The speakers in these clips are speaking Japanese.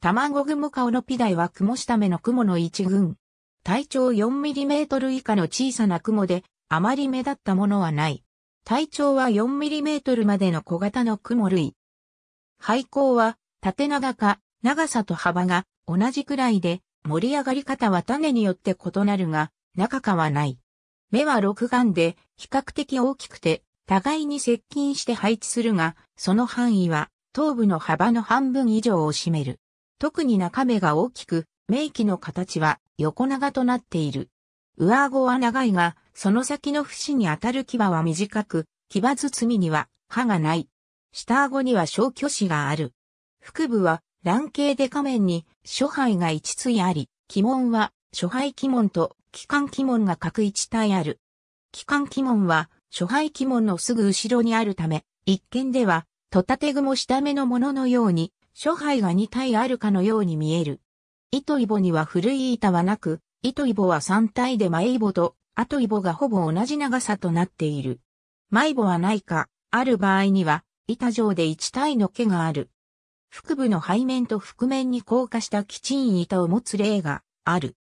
卵雲カオノピダイは雲下目の雲の一群。体長4トル以下の小さな雲で、あまり目立ったものはない。体長は4トルまでの小型の雲類。廃校は、縦長か、長さと幅が同じくらいで、盛り上がり方は種によって異なるが、中かはない。目は六眼で、比較的大きくて、互いに接近して配置するが、その範囲は、頭部の幅の半分以上を占める。特に中目が大きく、名器の形は横長となっている。上顎は長いが、その先の節に当たる牙は短く、牙包みには歯がない。下顎には小虚子がある。腹部は卵形で下面に諸肺が一対あり、鬼門は諸肺鬼門と気管鬼門が各一体ある。気管鬼門は諸肺鬼門のすぐ後ろにあるため、一見では、トタテグモ下目のもののように諸杯が2体あるかのように見える。糸イボには古い板はなく、糸イボは3体で前イボと後イボがほぼ同じ長さとなっている。前イボはないか、ある場合には、板上で1体の毛がある。腹部の背面と腹面に硬化したちん板を持つ例がある。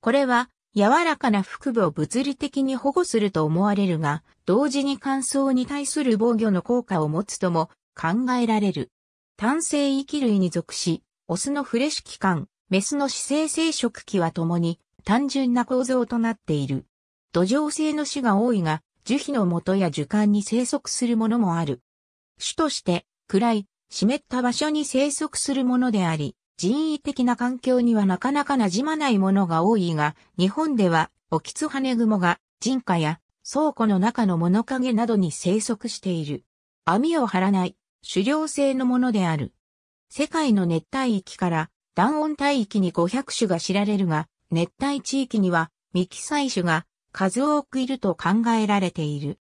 これは、柔らかな腹部を物理的に保護すると思われるが、同時に乾燥に対する防御の効果を持つとも考えられる。単性域類に属し、オスのフレッシュ期間、メスの姿勢、生殖期はともに単純な構造となっている。土壌性の種が多いが、樹皮の元や樹幹に生息するものもある。種として暗い、湿った場所に生息するものであり、人為的な環境にはなかなか馴染まないものが多いが、日本では、オキツハネグモが人家や倉庫の中の物陰などに生息している。網を張らない、狩猟性のものである。世界の熱帯域から暖温帯域に500種が知られるが、熱帯地域には未記載種が数多くいると考えられている。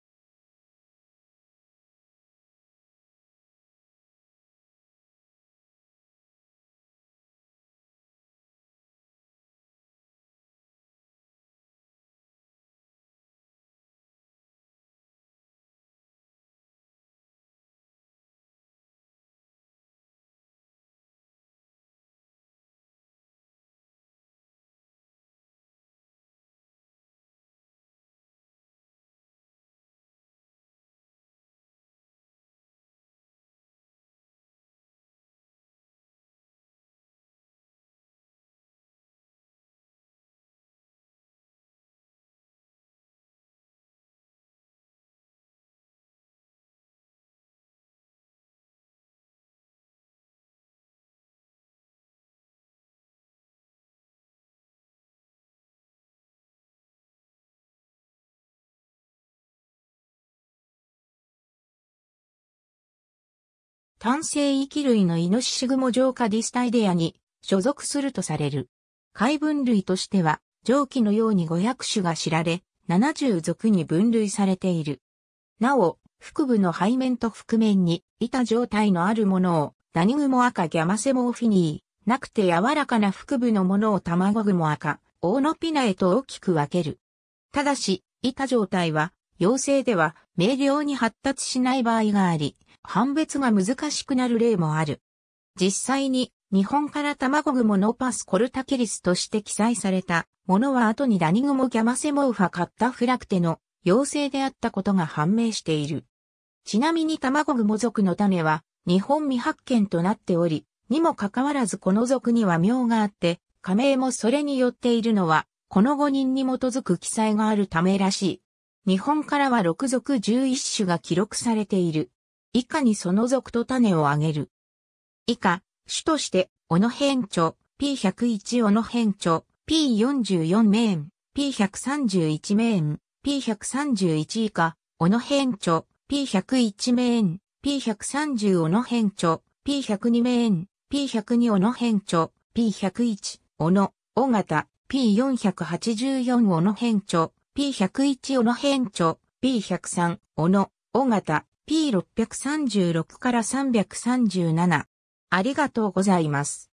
単性域類のイノシシグモ浄化ディスタイデアに所属するとされる。海分類としては、上記のように500種が知られ、70属に分類されている。なお、腹部の背面と腹面に、板状態のあるものを、ダニグモ赤ギャマセモオフィニー、なくて柔らかな腹部のものを卵グモ赤、オーノピナへと大きく分ける。ただし、板状態は、陽性では明瞭に発達しない場合があり、判別が難しくなる例もある。実際に日本から卵雲のパスコルタケリスとして記載されたものは後にダニグモギャマセモウファカッタフラクテの妖精であったことが判明している。ちなみに卵雲族の種は日本未発見となっており、にもかかわらずこの属には名があって、加盟もそれによっているのは、この5人に基づく記載があるためらしい。日本からは6属11種が記録されている。以下にその属と種を挙げる。以下、種として、小野辺長 P101 小野辺長 P44 メーン、P131 メーン、P131 以下、小野辺長 P101 メーン、P130 小野辺長 P102 メーン、P102 小野辺長 P101 小野、尾型、P484 小野辺長 P101 小野辺長 P103 小野、尾型、P636 から337。ありがとうございます。